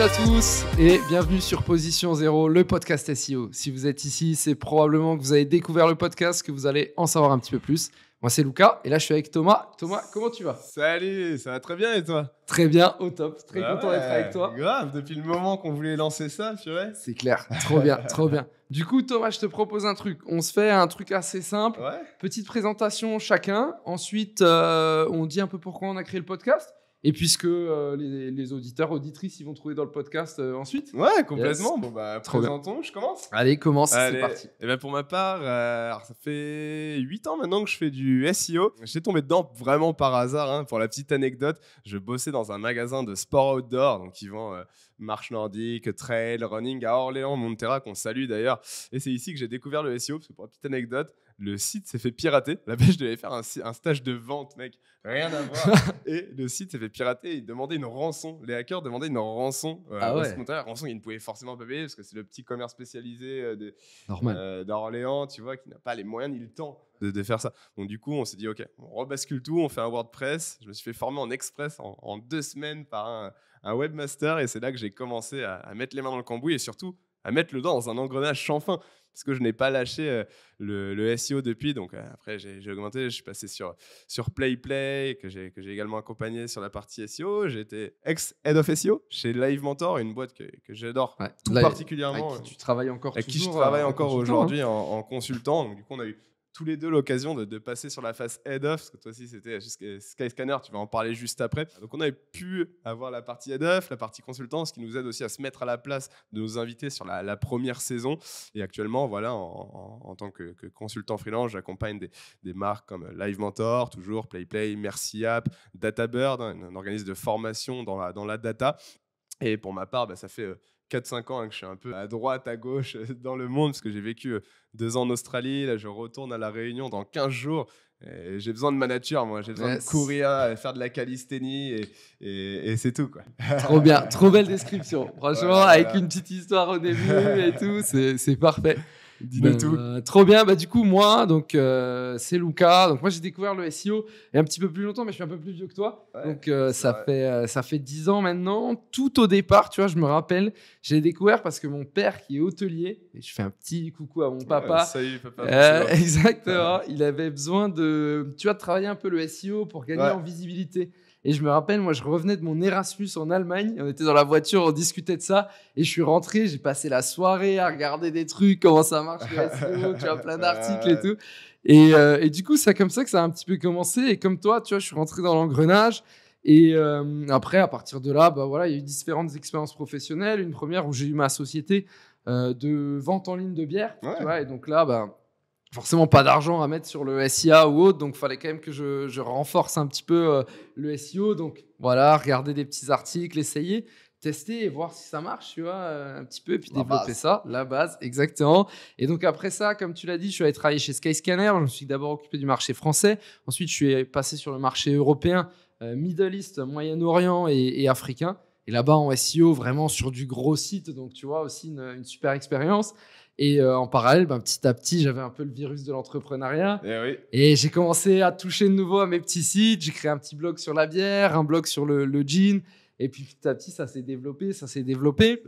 à tous et bienvenue sur Position Zéro, le podcast SEO. Si vous êtes ici, c'est probablement que vous avez découvert le podcast, que vous allez en savoir un petit peu plus. Moi, c'est Lucas et là, je suis avec Thomas. Thomas, comment tu vas Salut, ça va très bien et toi Très bien, au top. Très bah content d'être avec toi. Grave, depuis le moment qu'on voulait lancer ça, tu vois. C'est clair, trop bien, trop bien. Du coup, Thomas, je te propose un truc. On se fait un truc assez simple. Petite présentation chacun. Ensuite, euh, on dit un peu pourquoi on a créé le podcast. Et puisque euh, les, auditeurs, auditrices, ils vont trouver dans le podcast euh, ensuite. Ouais, complètement. Bon, bah, présentons, je commence. Allez, commence, c'est parti. Et eh ben pour ma part, euh, ça fait 8 ans maintenant que je fais du SEO. J'ai tombé dedans vraiment par hasard. Hein, pour la petite anecdote, je bossais dans un magasin de sport outdoor, donc qui vend marche nordique, trail, running à Orléans, Montera, qu'on salue d'ailleurs. Et c'est ici que j'ai découvert le SEO, parce pour la petite anecdote, le site s'est fait pirater. La pêche devait faire un, stage de vente, mec. Rien à voir. et le site s'est fait pirater. Il demandait une rançon. Les hackers demandaient une rançon. Euh, ah ouais. La rançon, qu'ils ne pouvaient forcément pas payer parce que c'est le petit commerce spécialisé euh, euh, d'Orléans, tu vois, qui n'a pas les moyens ni le temps. De, faire ça. Donc du coup, on s'est dit, OK, on rebascule tout, on fait un WordPress. Je me suis fait former en express en, deux semaines par un, webmaster et c'est là que j'ai commencé à, mettre les mains dans le cambouis et surtout à mettre le doigt dans un engrenage sans fin parce que je n'ai pas lâché euh, le, SEO depuis. Donc euh, après, j'ai augmenté, je suis passé sur, sur Play que j'ai également accompagné sur la partie SEO. J'étais ex-head of SEO chez Live Mentor, une boîte que, que j'adore tout particulièrement. Avec qui euh, tu travailles encore Avec qui je travaille encore hein. aujourd'hui en, en, consultant. Donc du coup, on a eu tous les deux l'occasion de, passer sur la phase head-off, parce que toi aussi c'était euh, Skyscanner, tu vas en parler juste après. Donc on avait pu avoir la partie head-off, la partie consultant, ce qui nous aide aussi à se mettre à la place de nos invités sur la, première saison. Et actuellement, voilà, en, tant que, consultant freelance, j'accompagne des, marques comme Live Mentor, toujours PlayPlay, Play, Merci App, Data Bird, hein, un, organisme de formation dans la, dans la data. Et pour ma part, bah, ça fait... Euh, 4-5 ans hein, que je suis un peu à droite, à gauche euh, dans le monde, parce que j'ai vécu euh, deux ans en Australie, là je retourne à La Réunion dans 15 jours. J'ai besoin de ma nature moi, j'ai besoin de courir, euh, faire de la calisthénie et, et, c'est tout. Quoi. Trop bien, trop belle description. Franchement, avec une petite histoire au début et tout, c'est parfait. Bah, bah, trop bien. Bah, du coup, moi, donc euh, c'est Luca. Donc moi, j'ai découvert le SEO et un petit peu plus longtemps, mais je suis un peu plus vieux que toi. donc euh, ça fait euh, ça fait dix ans maintenant. Tout au départ, tu vois, je me rappelle, j'ai découvert parce que mon père qui est hôtelier, et je fais un petit coucou à mon papa. exactement. Il avait besoin de, tu vois, de travailler un peu le SEO pour gagner en visibilité. Et je me rappelle, moi, je revenais de mon Erasmus en Allemagne. On était dans la voiture, on discutait de ça. Et je suis rentré, j'ai passé la soirée à regarder des trucs, comment ça marche le tu vois, plein d'articles et ah. tout. Euh, et, du coup, c'est comme ça que ça a un petit peu commencé. Et comme toi, tu vois, je suis rentré dans l'engrenage. Et euh, après, à partir de là, bah, voilà, il y a eu différentes expériences professionnelles. Une première où j'ai eu ma société euh, de vente en ligne de bière. Tu vois, et donc là, bah, forcément pas d'argent à mettre sur le SIA ou autre, donc il fallait quand même que je, renforce un petit peu euh, le SEO. Donc voilà, regarder des petits articles, essayer, tester et voir si ça marche, tu vois, euh, un petit peu, et puis développer ça, la base, exactement. Et donc après ça, comme tu l'as dit, je suis allé travailler chez Skyscanner, je me suis d'abord occupé du marché français, ensuite je suis passé sur le marché européen, euh, Middle East, Moyen-Orient et, africain. Et là-bas en SEO, vraiment sur du gros site, donc tu vois aussi une, une super expérience. Et euh, en parallèle, ben, petit à petit, j'avais un peu le virus de l'entrepreneuriat. Eh Et, j'ai commencé à toucher de nouveau à mes petits sites. J'ai créé un petit blog sur la bière, un blog sur le, jean Et puis petit à petit, ça s'est développé, ça s'est développé.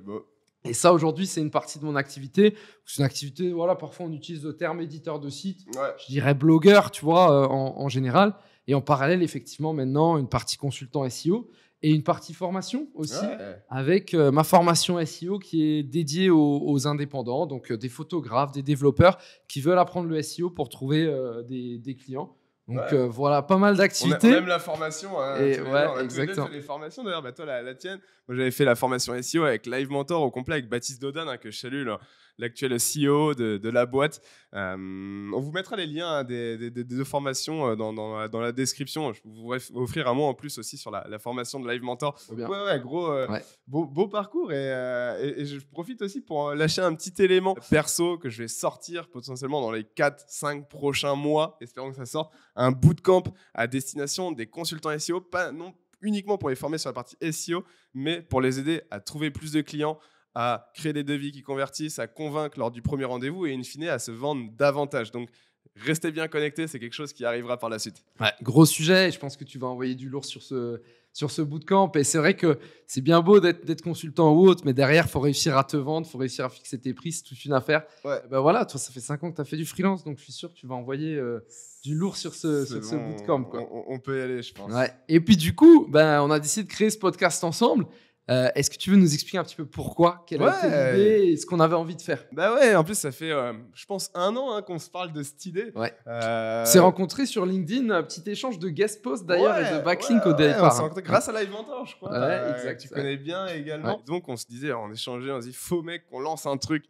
Et ça, aujourd'hui, c'est une partie de mon activité. C'est une activité, voilà, parfois on utilise le terme éditeur de site. Je dirais blogueur, tu vois, euh, en, en général. Et en parallèle, effectivement, maintenant, une partie consultant SEO et une partie formation aussi, avec euh, ma formation SEO qui est dédiée aux, indépendants, donc euh, des photographes, des développeurs qui veulent apprendre le SEO pour trouver euh, des, clients. Donc voilà, pas mal d'activités. On, la formation. Hein, et, les formations d'ailleurs. Bah, toi, la, tienne, moi j'avais fait la formation SEO avec Live Mentor au complet avec Baptiste Dodan hein, que je salue. Là l'actuel CEO de, la boîte. Euh, on vous mettra les liens hein, des, formations euh, dans, la description. Je pourrais vous offrir un mot en plus aussi sur la, formation de Live Mentor. Ouais, gros, euh, Beau, parcours. Et, je profite aussi pour lâcher un petit élément perso que je vais sortir potentiellement dans les 4-5 prochains mois. Espérons que ça sorte. Un bootcamp à destination des consultants SEO, pas non uniquement pour les former sur la partie SEO, mais pour les aider à trouver plus de clients, à créer des devis qui convertissent, à convaincre lors du premier rendez-vous et in fine à se vendre davantage. Donc restez bien connecté, c'est quelque chose qui arrivera par la suite. gros sujet, je pense que tu vas envoyer du lourd sur ce, sur ce bootcamp. Et c'est vrai que c'est bien beau d'être consultant ou autre, mais derrière, il faut réussir à te vendre, il faut réussir à fixer tes prix, c'est toute une affaire. Ben voilà, toi, ça fait 5 ans que tu as fait du freelance, donc je suis sûr que tu vas envoyer euh, du lourd sur ce, bootcamp. On, peut y aller, je pense. Et puis du coup, ben, on a décidé de créer ce podcast ensemble. Euh, est-ce que tu veux nous expliquer un petit peu pourquoi, quelle ouais. l'idée et ce qu'on avait envie de faire Bah ouais, en plus ça fait, euh, je pense, un an hein, qu'on se parle de cette idée. Ouais. Euh... s'est rencontré sur LinkedIn, un petit échange de guest post d'ailleurs et de backlink au départ. grâce à Live Mentor, je crois. Ouais, euh, exact. tu connais bien également. Donc on se disait, on échangeait, on se dit, faut, mec, qu'on lance un truc.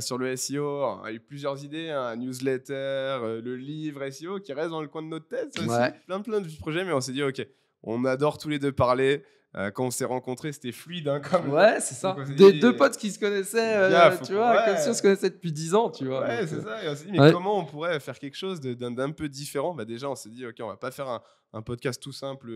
sur le SEO. On a eu plusieurs idées, hein, un newsletter, le livre SEO qui reste dans le coin de notre tête. ouais. aussi. Plein, plein de projets, mais on s'est dit, OK, on adore tous les deux parler. Euh, quand on s'est rencontrés, c'était fluide. comme, hein, ouais, c'est ça. Des deux euh, potes qui se connaissaient, euh, tu vois, comme si on se connaissait depuis dix ans, tu vois. Ouais, c'est ça. Et mais comment on pourrait faire quelque chose d'un peu différent bah, Déjà, on s'est dit, OK, on va pas faire un, podcast tout simple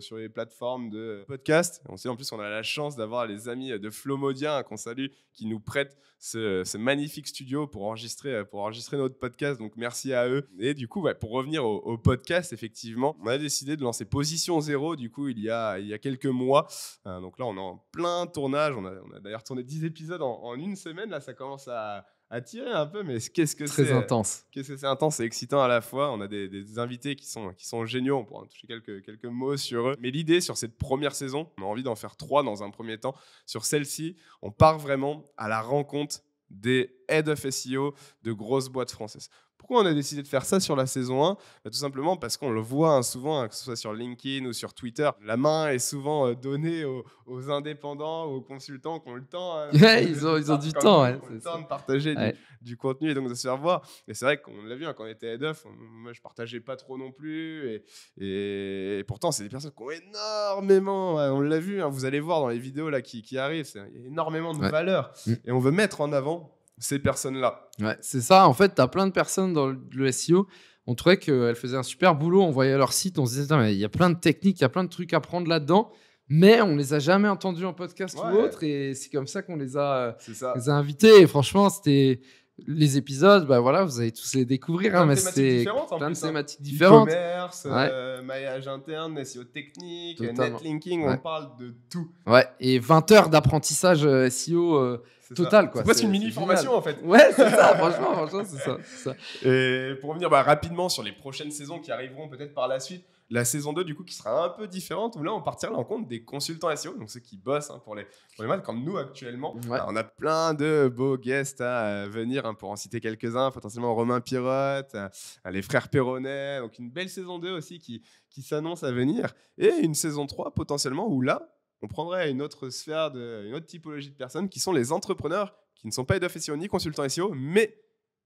sur les plateformes de podcast. On sait en plus, on a la chance d'avoir les amis de Flomodia hein, qu'on salue, qui nous prêtent ce, magnifique studio pour enregistrer, pour enregistrer notre podcast. Donc merci à eux. Et du coup, pour revenir au, au, podcast, effectivement, on a décidé de lancer Position Zéro, du coup, il y a, il y a quelques mois. Euh, donc là, on est en plein tournage. On a, d'ailleurs tourné 10 épisodes en, une semaine. Là, ça commence à, tirer un peu, mais qu'est-ce que c'est euh, intense. quest que c'est intense et excitant à la fois. On a des, invités qui sont, qui sont géniaux. On pourra toucher quelques, quelques mots sur eux. Mais l'idée sur cette première saison, on a envie d'en faire trois dans un premier temps. Sur celle-ci, on part vraiment à la rencontre des head of SEO de grosses boîtes françaises. Pourquoi on a décidé de faire ça sur la saison 1 bah, Tout simplement parce qu'on le voit hein, souvent, hein, que ce soit sur LinkedIn ou sur Twitter, la main est souvent euh, donnée aux, indépendants, aux consultants qui ont le temps. Hein, ils, ont, du temps. Ils ont de partager du, contenu et donc de se faire voir. Et c'est vrai qu'on l'a vu, quand on était head of, moi je partageais pas trop non plus. Et, pourtant, c'est des personnes qui ont énormément, on l'a vu, vous allez voir dans les vidéos là, qui, arrivent, il énormément de valeur. Mm. Et on veut mettre en avant ces personnes-là. Ouais, c'est ça. En fait, tu as plein de personnes dans le SEO. On trouvait qu'elles faisaient un super boulot. On voyait leur site, on se disait, il y a plein de techniques, il y a plein de trucs à prendre là-dedans. Mais on les a jamais entendus en podcast ou autre. Et c'est comme ça qu'on les, a, les a invités. Et franchement, c'était les épisodes, bah voilà, vous allez tous les découvrir. Hein, mais c'est plein de hein. thématiques différentes. E-commerce, euh, maillage interne, SEO technique, netlinking, on parle de tout. Ouais, et 20 heures d'apprentissage euh, SEO euh, total. quoi. C'est une mini formation en fait. Ouais, c'est ça, franchement, franchement c'est ça, Et pour revenir bah, rapidement sur les prochaines saisons qui arriveront peut-être par la suite, la saison 2 du coup qui sera un peu différente où là on partira en compte des consultants SEO, donc ceux qui bossent hein, pour, les, pour comme nous actuellement. on a plein de beaux guests à euh, venir hein, pour en citer quelques-uns, potentiellement Romain Pirotte, euh, les frères Perronnet, donc une belle saison 2 aussi qui, qui s'annonce à venir et une saison 3 potentiellement où là on prendrait une autre sphère, de, une autre typologie de personnes qui sont les entrepreneurs qui ne sont pas head SEO ni consultants SEO, mais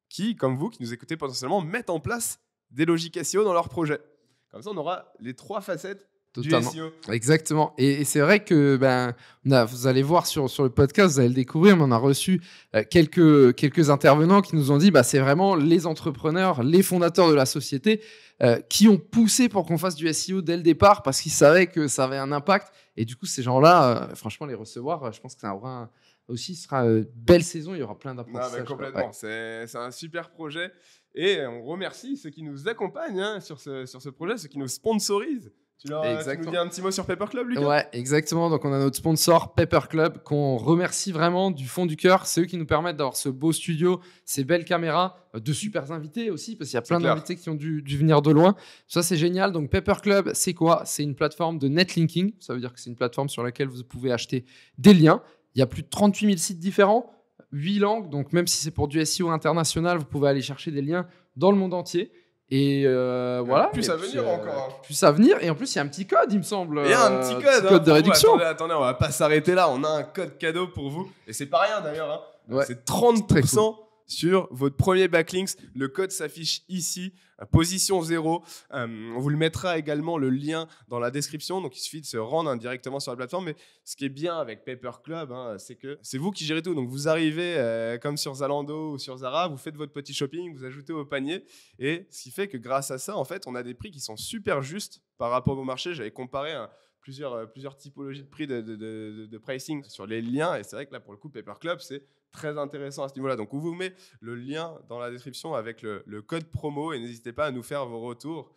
qui, comme vous, qui nous écoutez potentiellement, mettent en place des logiques SEO dans leurs projets. Comme ça, on aura les trois facettes E Exactement. Et, c'est vrai que ben, vous allez voir sur, sur le podcast, vous allez le découvrir, mais on a reçu euh, quelques, quelques intervenants qui nous ont dit bah, c'est vraiment les entrepreneurs, les fondateurs de la société euh, qui ont poussé pour qu'on fasse du SEO dès le départ parce qu'ils savaient que ça avait un impact. Et du coup, ces gens-là, euh, franchement, les recevoir, je pense que ça aura aussi sera une belle saison, il y aura plein d'apprentissages. c'est un super projet. Et on remercie ceux qui nous accompagnent hein, sur, ce, sur ce projet, ceux qui nous sponsorisent. Tu, leur, euh, dis un petit mot sur Paper Club, Lucas Ouais, exactement. Donc, on a notre sponsor Paper Club qu'on remercie vraiment du fond du cœur. C'est eux qui nous permettent d'avoir ce beau studio, ces belles caméras, euh, de super invités aussi, parce qu'il y a plein d'invités qui ont dû, venir de loin. Ça, c'est génial. Donc, Paper Club, c'est quoi C'est une plateforme de netlinking. Ça veut dire que c'est une plateforme sur laquelle vous pouvez acheter des liens. Il y a plus de 38 000 sites différents. 8 langues, donc même si c'est pour du SEO international, vous pouvez aller chercher des liens dans le monde entier. Et euh, voilà. Plus à venir euh, encore. Hein. Plus à venir. Et en plus, il y a un petit code, il me semble. Il y a un petit euh, code. code hein, de réduction. Attendez, on va pas s'arrêter là. On a un code cadeau pour vous. Et c'est pas rien d'ailleurs. Hein. C'est 30% sur votre premier backlinks. Le code s'affiche ici, euh, position 0. Euh, on vous le mettra également le lien dans la description. Donc il suffit de se rendre hein, directement sur la plateforme. Mais ce qui est bien avec Paper Club, hein, c'est que c'est vous qui gérez tout. Donc vous arrivez euh, comme sur Zalando ou sur Zara, vous faites votre petit shopping, vous ajoutez au panier. Et ce qui fait que grâce à ça, en fait, on a des prix qui sont super justes par rapport au marché. J'avais comparé un plusieurs, euh, plusieurs typologies de prix de, de, de, pricing sur les liens. Et c'est vrai que là, pour le coup, Paper Club, c'est très intéressant à ce niveau-là. Donc, on vous met le lien dans la description avec le, le code promo et n'hésitez pas à nous faire vos retours.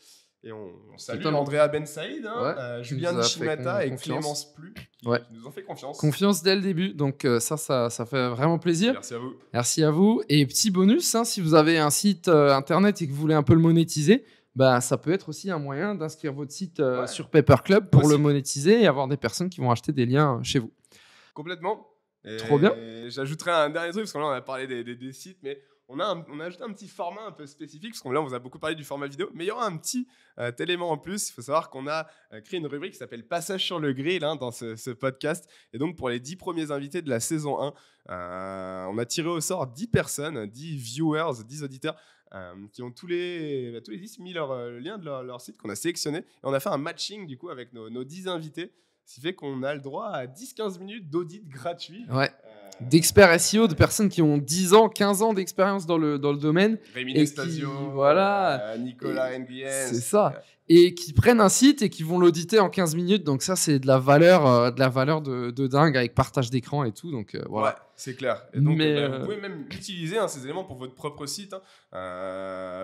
Et on, on salue Andrea Ben Said hein, euh, Julien Chimata et Clémence Plus qui, nous ont fait confiance. Confiance dès le début, donc euh, ça, ça, ça, fait vraiment plaisir. Merci à vous. Merci à vous. Et petit bonus, hein, si vous avez un site internet et que vous voulez un peu le monétiser, bah, ça peut être aussi un moyen d'inscrire votre site euh, sur Paper Club pour le monétiser et avoir des personnes qui vont acheter des liens euh, chez vous. Complètement. Trop bien. J'ajouterai un dernier truc, parce qu'on on a parlé des, sites, mais on a, ajouté un petit format un peu spécifique, parce qu'on là, on vous a beaucoup parlé du format vidéo, mais il y aura un petit euh, élément en plus. Il faut savoir qu'on a créé une rubrique qui s'appelle Passage sur le grill hein, dans ce, podcast. Et donc, pour les dix premiers invités de la saison 1, on a tiré au sort 10 personnes, 10 viewers, 10 auditeurs euh, qui ont tous les, 10 bah, mis euh, le lien de leur, site qu'on a sélectionné. Et on a fait un matching du coup avec nos, 10 invités, ce qui fait qu'on a le droit à 10-15 minutes d'audit gratuit. Ouais. Euh, d'experts SEO, de personnes qui ont 10 ans, 15 ans d'expérience dans le, dans le domaine. Rémi voilà, euh, Nicolas NBS. C'est ça. Euh, et qui prennent un site et qui vont l'auditer en 15 minutes. Donc ça, c'est de la valeur, euh, de la valeur de, dingue avec partage d'écran et tout. Donc voilà. Ouais, c'est clair. Et donc, Mais, vous pouvez même utiliser hein, ces éléments pour votre propre site. Hein.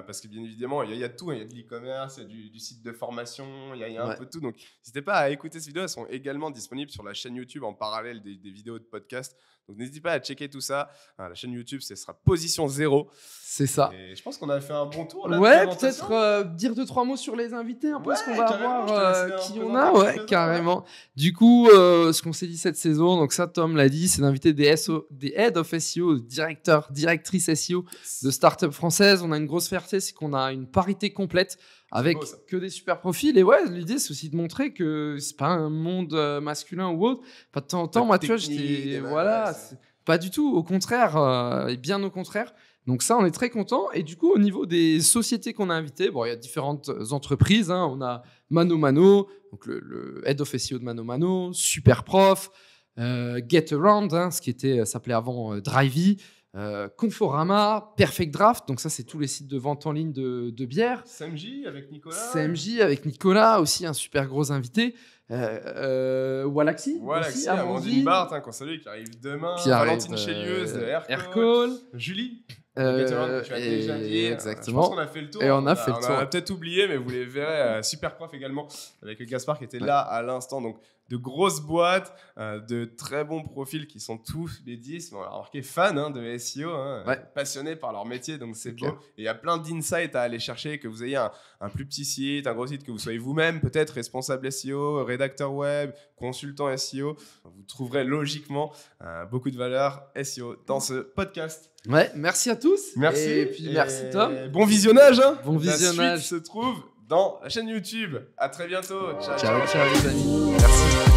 Euh, parce que bien évidemment, il y, a a tout, hein. il y a de l'e-commerce, il y a du, site de formation, il y a, un peu de tout. Donc, n'hésitez pas à écouter ces vidéos, elles sont également disponibles sur la chaîne YouTube en parallèle des, vidéos de podcast. Donc, n'hésitez pas à checker tout ça. Ah, la chaîne YouTube, ce sera position zéro. C'est ça. Et je pense qu'on a fait un bon tour. ouais, peut-être euh, dire deux, trois mots sur les invités, un peu ce qu'on va voir euh, qui on a. Ouais, carrément. Du coup, ce qu'on s'est dit cette saison, donc ça, Tom l'a dit, c'est d'inviter des, SO, des head of SEO, directeurs, directrices SEO de startups françaises. On a une grosse fierté c'est qu'on a une parité complète avec que des super profils. Et ouais, l'idée, c'est aussi de montrer que c'est pas un monde euh, masculin ou autre. Pas de temps en temps, moi, tu vois, j'étais. Voilà, pas du tout. Au contraire, euh, et bien au contraire. Donc ça, on est très content. Et du coup, au niveau des sociétés qu'on a invitées, bon, il y a différentes entreprises. Hein. On a Mano Mano, donc le, head of SEO de Mano Mano, Super Prof, euh, Get Around, hein, ce qui était s'appelait avant Drivey. Euh, Conforama, Perfect Draft, donc ça c'est tous les sites de vente en ligne de, de bière. CMJ avec Nicolas. CMJ avec Nicolas, aussi un super gros invité. Euh, euh, Amandine Barthes, hein, qu'on salue, qui arrive demain. Valentine euh, Chélieuse Ercole Julie. Euh, tu as déjà dit. Exactement. on a fait le tour. on a, peut-être oublié, mais vous les verrez. Super Prof également, avec Gaspard qui était là à l'instant. Donc de grosses boîtes, euh, de très bons profils qui sont tous les 10, Alors qu'ils sont fans hein, de SEO, hein, euh, passionnés par leur métier, donc c'est beau. il y a plein d'insights à aller chercher, que vous ayez un, plus petit site, un gros site, que vous soyez vous-même peut-être responsable SEO, rédacteur web, consultant SEO. Vous trouverez logiquement euh, beaucoup de valeur SEO dans ce podcast. Ouais, merci à tous. Merci. Et puis merci Tom. Bon visionnage. Hein. Bon visionnage. La se trouve dans la chaîne YouTube. À très bientôt. ciao, ciao, ciao les amis. Merci.